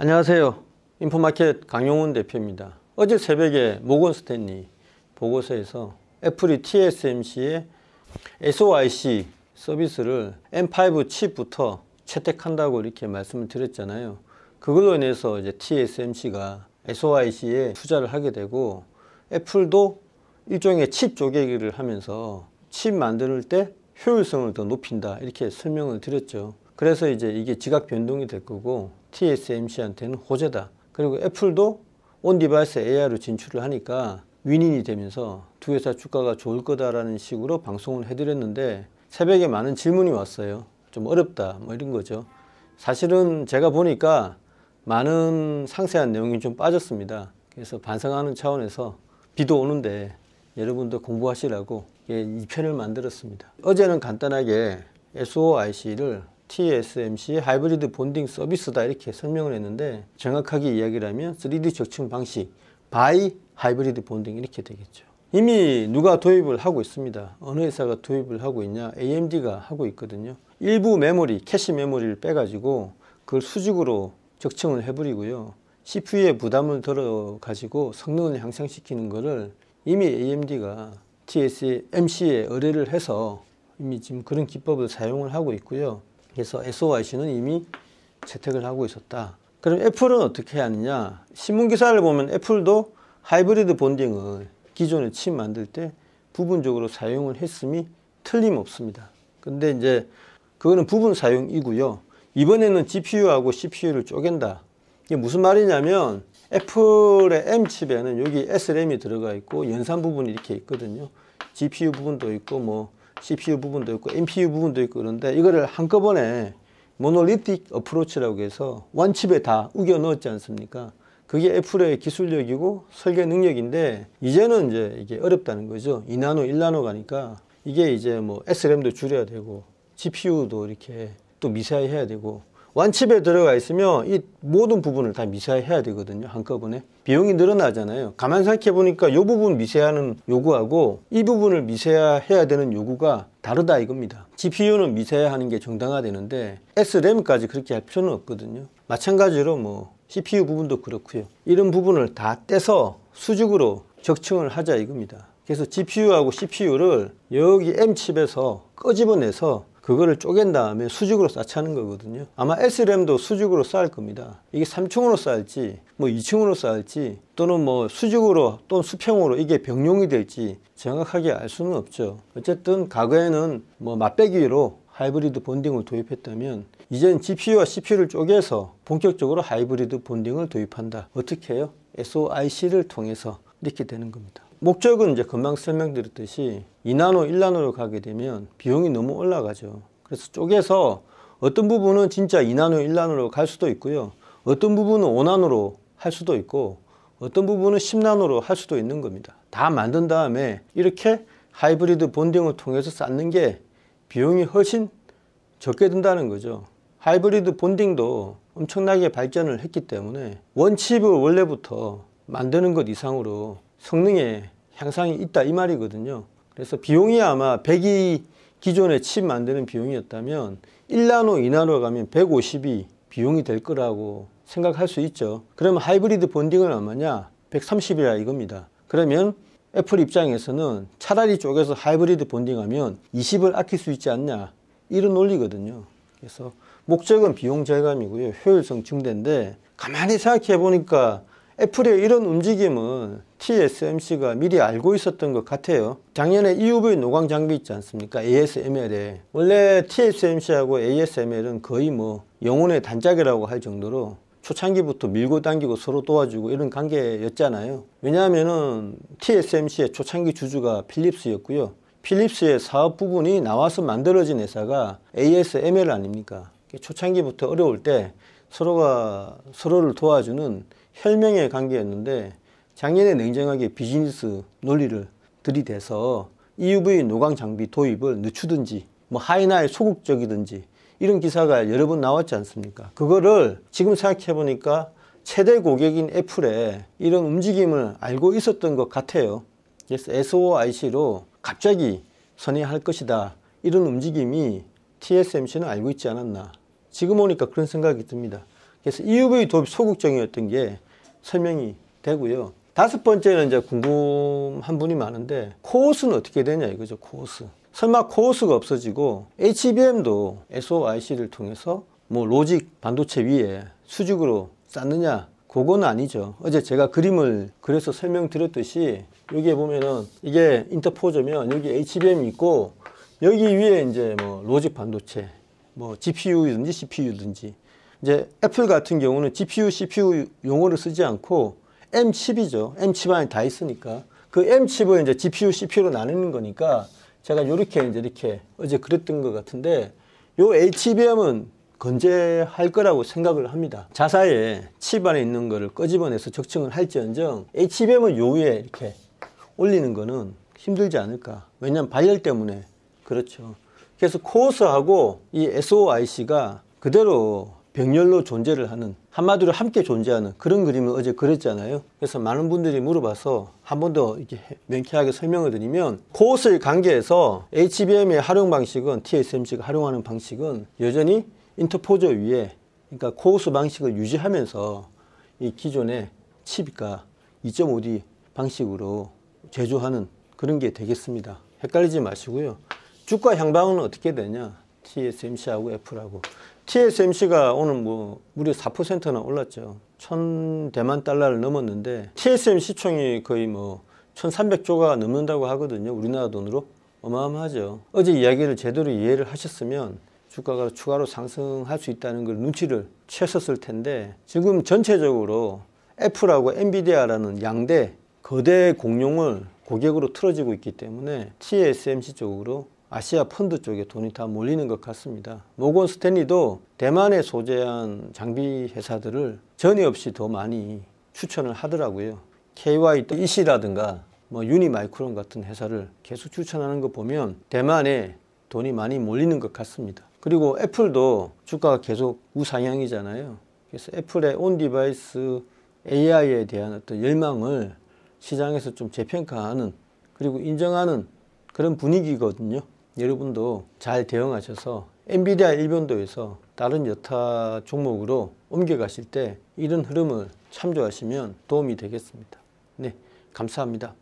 안녕하세요. 인포마켓 강용훈 대표입니다. 어제 새벽에 모건 스탠리 보고서에서 애플이 TSMC의 SOIC 서비스를 M5 칩부터 채택한다고 이렇게 말씀을 드렸잖아요. 그걸로 인해서 이제 TSMC가 SOIC에 투자를 하게 되고 애플도 일종의 칩 쪼개기를 하면서 칩 만들 때 효율성을 더 높인다 이렇게 설명을 드렸죠. 그래서 이제 이게 지각 변동이 될 거고 TSMC한테는 호재다. 그리고 애플도 온 디바이스 a r 로 진출을 하니까 윈인이 되면서 두 회사 주가가 좋을 거다라는 식으로 방송을 해드렸는데 새벽에 많은 질문이 왔어요. 좀 어렵다 뭐 이런 거죠. 사실은 제가 보니까 많은 상세한 내용이 좀 빠졌습니다. 그래서 반성하는 차원에서 비도 오는데 여러분도 공부하시라고 이편을 만들었습니다. 어제는 간단하게 SOIC를 TSMC 하이브리드 본딩 서비스다 이렇게 설명을 했는데 정확하게 이야기를 하면 3D 적층 방식 바이 하이브리드 본딩 이렇게 되겠죠. 이미 누가 도입을 하고 있습니다. 어느 회사가 도입을 하고 있냐? AMD가 하고 있거든요. 일부 메모리, 캐시 메모리를 빼가지고 그걸 수직으로 적층을 해버리고요. CPU의 부담을 덜어가지고 성능을 향상시키는 것을 이미 AMD가 TSMC에 의뢰를 해서 이미 지금 그런 기법을 사용을 하고 있고요. 그래서 SOIC는 이미 채택을 하고 있었다. 그럼 애플은 어떻게 하느냐? 신문 기사를 보면 애플도 하이브리드 본딩을 기존의 칩 만들 때 부분적으로 사용을 했음이 틀림없습니다. 근데 이제 그거는 부분 사용이고요. 이번에는 GPU하고 CPU를 쪼갠다. 이게 무슨 말이냐면 애플의 M칩에는 여기 SRAM이 들어가 있고 연산 부분이 이렇게 있거든요. GPU 부분도 있고 뭐 CPU 부분도 있고 MPU 부분도 있고 그런데 이거를 한꺼번에 모노리틱 어프로치라고 해서 원칩에 다 우겨 넣었지 않습니까? 그게 애플의 기술력이고 설계 능력인데 이제는 이제 이게 어렵다는 거죠. 2나노, 1나노 가니까 이게 이제 뭐 SRAM도 줄여야 되고 GPU도 이렇게 또 미세하게 해야 되고 완칩에 들어가 있으면 이 모든 부분을 다 미세해야 되거든요. 한꺼번에. 비용이 늘어나잖아요. 가만 생각해 보니까 이 부분 미세하는 요구하고 이 부분을 미세해야 되는 요구가 다르다 이겁니다. GPU는 미세하는 게 정당화되는데 SRAM까지 그렇게 할 필요는 없거든요. 마찬가지로 뭐 CPU 부분도 그렇고요. 이런 부분을 다 떼서 수직으로 적층을 하자 이겁니다. 그래서 GPU하고 CPU를 여기 M칩에서 꺼집어내서 그거를 쪼갠 다음에 수직으로 쌓자는 거거든요. 아마 SLM도 수직으로 쌓을 겁니다. 이게 3층으로 쌓을지 뭐 2층으로 쌓을지 또는 뭐 수직으로 또는 수평으로 이게 병용이 될지 정확하게 알 수는 없죠. 어쨌든 과거에는 뭐 맛배기로 하이브리드 본딩을 도입했다면 이젠 GPU와 CPU를 쪼개서 본격적으로 하이브리드 본딩을 도입한다. 어떻게 해요? SOIC를 통해서 이렇게 되는 겁니다. 목적은 이제 금방 설명드렸듯이 2나노, 1나노로 가게 되면 비용이 너무 올라가죠. 그래서 쪼개서 어떤 부분은 진짜 2나노, 1나노로 갈 수도 있고요. 어떤 부분은 5나노로 할 수도 있고 어떤 부분은 10나노로 할 수도 있는 겁니다. 다 만든 다음에 이렇게 하이브리드 본딩을 통해서 쌓는 게 비용이 훨씬 적게 든다는 거죠. 하이브리드 본딩도 엄청나게 발전을 했기 때문에 원칩을 원래부터 만드는 것 이상으로 성능의 향상이 있다 이 말이거든요. 그래서 비용이 아마 100이 기존에 칩 만드는 비용이었다면 1나노, 2나노 로 가면 150이 비용이 될 거라고 생각할 수 있죠. 그러면 하이브리드 본딩은 얼마냐? 130이라 이겁니다. 그러면 애플 입장에서는 차라리 쪼개서 하이브리드 본딩하면 20을 아낄 수 있지 않냐 이런 논리거든요. 그래서 목적은 비용 절감이고요. 효율성 증대인데 가만히 생각해 보니까 애플의 이런 움직임은 TSMC가 미리 알고 있었던 것 같아요. 작년에 EUV 노광 장비 있지 않습니까? ASML에. 원래 TSMC하고 ASML은 거의 뭐 영혼의 단짝이라고 할 정도로 초창기부터 밀고 당기고 서로 도와주고 이런 관계였잖아요. 왜냐하면 TSMC의 초창기 주주가 필립스였고요. 필립스의 사업 부분이 나와서 만들어진 회사가 ASML 아닙니까? 초창기부터 어려울 때 서로가 서로를 도와주는 혈명의 관계였는데 작년에 냉정하게 비즈니스 논리를 들이대서 EUV 노광 장비 도입을 늦추든지 뭐 하이나의 소극적이든지 이런 기사가 여러 번 나왔지 않습니까? 그거를 지금 생각해 보니까 최대 고객인 애플에 이런 움직임을 알고 있었던 것 같아요. 그래서 SOIC로 갑자기 선회할 것이다. 이런 움직임이 TSMC는 알고 있지 않았나. 지금 오니까 그런 생각이 듭니다. 그래서 EUV 도입 소극적이었던 게 설명이 되고요. 다섯 번째는 이제 궁금한 분이 많은데 코어스는 어떻게 되냐 이거죠. 코어스. 설마 코어스가 없어지고 HBM도 SOIC를 통해서 뭐 로직 반도체 위에 수직으로 쌓느냐 그건 아니죠. 어제 제가 그림을 그래서 설명드렸듯이 여기에 보면은 이게 인터포저면 여기 HBM이 있고 여기 위에 이제 뭐 로직 반도체 뭐 GPU든지 CPU든지 이제 애플 같은 경우는 GPU, CPU 용어를 쓰지 않고 M칩이죠. M칩 안에 다 있으니까. 그 M칩을 이제 GPU, CPU로 나누는 거니까 제가 이렇게 이제 이렇게 어제 그랬던 것 같은데 요 HBM은 건재할 거라고 생각을 합니다. 자사에 칩 안에 있는 거를 꺼집어내서 적층을 할지언정 HBM을 요 위에 이렇게 올리는 거는 힘들지 않을까. 왜냐면 발열 때문에 그렇죠. 그래서 코어스하고 이 SOIC가 그대로 병렬로 존재를 하는 한마디로 함께 존재하는 그런 그림을 어제 그렸잖아요. 그래서 많은 분들이 물어봐서 한 번 더 이렇게 명쾌하게 설명을 드리면 코스의 관계에서 HBM의 활용 방식은 TSMC가 활용하는 방식은 여전히 인터포저 위에 그러니까 코스 방식을 유지하면서 이 기존의 칩과 2.5D 방식으로 제조하는 그런 게 되겠습니다. 헷갈리지 마시고요. 주가 향방은 어떻게 되냐? TSMC하고 F라고 TSMC가 오늘 뭐 무려 4%나 올랐죠. 1000 대만 달러를 넘었는데 TSMC 총이 거의 뭐 1300조가 넘는다고 하거든요. 우리나라 돈으로. 어마어마하죠. 어제 이야기를 제대로 이해를 하셨으면 주가가 추가로 상승할 수 있다는 걸 눈치를 채셨을 텐데 지금 전체적으로 애플하고 엔비디아라는 양대 거대 공룡을 고객으로 틀어지고 있기 때문에 TSMC 쪽으로 아시아 펀드 쪽에 돈이 다 몰리는 것 같습니다. 모건 스탠리도 대만에 소재한 장비 회사들을 전이 없이 더 많이 추천을 하더라고요. KYEC라든가 뭐 유니마이크론 같은 회사를 계속 추천하는 거 보면 대만에 돈이 많이 몰리는 것 같습니다. 그리고 애플도 주가가 계속 우상향이잖아요. 그래서 애플의 온 디바이스 AI에 대한 어떤 열망을 시장에서 좀 재평가하는 그리고 인정하는 그런 분위기거든요. 여러분도 잘 대응하셔서 엔비디아 일변도에서 다른 여타 종목으로 옮겨가실 때 이런 흐름을 참조하시면 도움이 되겠습니다. 네, 감사합니다.